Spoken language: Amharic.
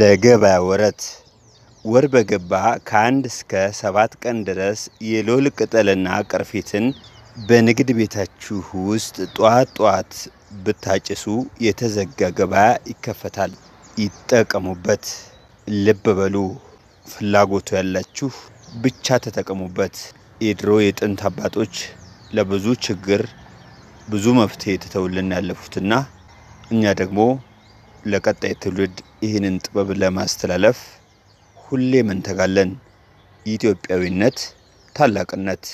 ለገበያ ወረት ወር በገባ ከአንድ እስከ ሰባት ቀን ድረስ የሎል ቅጠልና ቅርፊትን በንግድ ቤታችሁ ውስጥ ጠዋት ጠዋት ብታጭሱ የተዘጋ ገበያ ይከፈታል። ይጠቀሙበት። ልብ በሉ፣ ፍላጎቱ ያላችሁ ብቻ ተጠቀሙበት። የድሮ የጥንት አባቶች ለብዙ ችግር ብዙ መፍትሄ ትተውልን ያለፉትና እኛ ደግሞ ለቀጣይ ትውልድ ይህንን ጥበብ ለማስተላለፍ ሁሌም እንተጋለን። ኢትዮጵያዊነት ታላቅነት